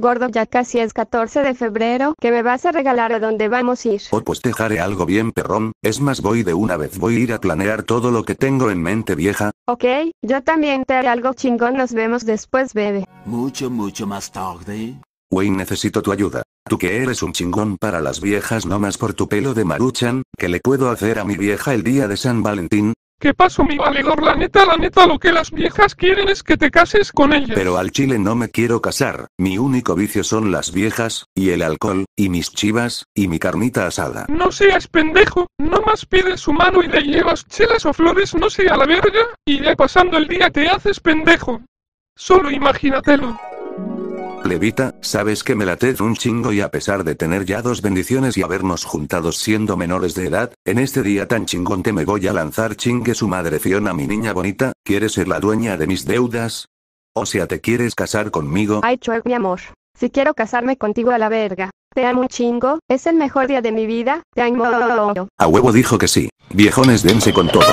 Gordo, ya casi es 14 de febrero, que me vas a regalar a dónde vamos a ir? Oh, pues te haré algo bien perrón, es más voy de una vez voy a ir a planear todo lo que tengo en mente vieja. Ok, yo también te haré algo chingón, nos vemos después bebé. Mucho mucho más tarde. Wey, necesito tu ayuda. Tú que eres un chingón para las viejas no más por tu pelo de maruchan, ¿qué le puedo hacer a mi vieja el día de San Valentín? ¿Qué pasó, mi valedor? La neta, la neta, lo que las viejas quieren es que te cases con ellas. Pero al chile no me quiero casar, mi único vicio son las viejas, y el alcohol, y mis chivas, y mi carnita asada. No seas pendejo, no más pides su mano y le llevas chelas o flores, no sea la verga, y ya pasando el día te haces pendejo. Solo imagínatelo. Levita, sabes que me late un chingo y a pesar de tener ya dos bendiciones y habernos juntados siendo menores de edad, en este día tan chingón te me voy a lanzar chingue su madre Fiona mi niña bonita, ¿quieres ser la dueña de mis deudas? O sea, ¿te quieres casar conmigo? Ay, mi amor. Si quiero casarme contigo a la verga. Te amo un chingo, es el mejor día de mi vida, te amo. A huevo dijo que sí. Viejones dense con todo.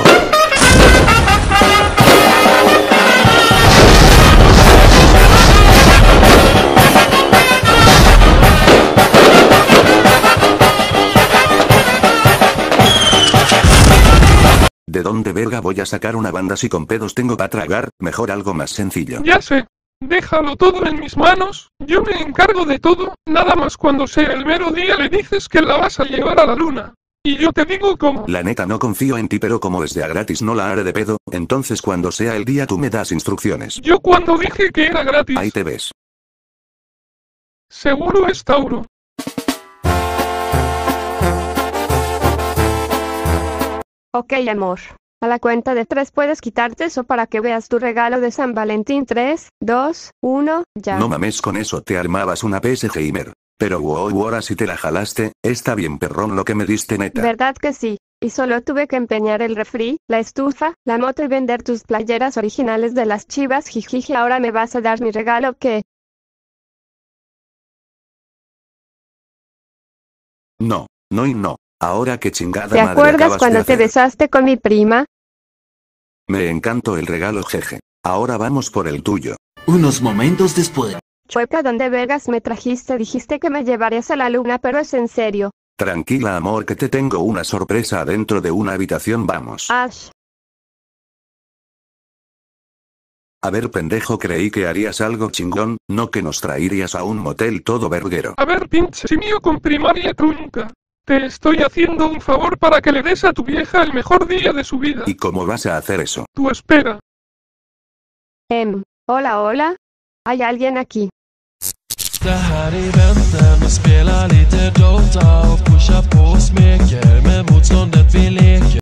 ¿De dónde verga voy a sacar una banda si con pedos tengo para tragar? Mejor algo más sencillo. Ya sé. Déjalo todo en mis manos, yo me encargo de todo, nada más cuando sea el mero día le dices que la vas a llevar a la luna. Y yo te digo cómo. La neta no confío en ti, pero como es de a gratis no la haré de pedo, entonces cuando sea el día tú me das instrucciones. Yo cuando dije que era gratis. Ahí te ves. Seguro es Tauro. Ok amor. A la cuenta de tres puedes quitarte eso para que veas tu regalo de San Valentín 3, 2, 1, ya. No mames con eso te armabas una PS Gamer. Pero wow, wow, ahora si te la jalaste, está bien perrón lo que me diste neta. ¿Verdad que sí? Y solo tuve que empeñar el refri, la estufa, la moto y vender tus playeras originales de las chivas jijiji ahora me vas a dar mi regalo que... No, no y no. Ahora que chingada ¿Te acuerdas cuando te besaste con mi prima? Me encantó el regalo jeje. Ahora vamos por el tuyo. Unos momentos después. Chueca, donde vergas me trajiste? Dijiste que me llevarías a la luna, pero es en serio. Tranquila, amor, que te tengo una sorpresa adentro de una habitación. Vamos. Ash. A ver, pendejo, creí que harías algo chingón, no que nos traerías a un motel todo verguero. A ver, pinche mío con primaria trunca. Te estoy haciendo un favor para que le des a tu vieja el mejor día de su vida. ¿Y cómo vas a hacer eso? Tú espera. Em, hola, hola. ¿Hay alguien aquí?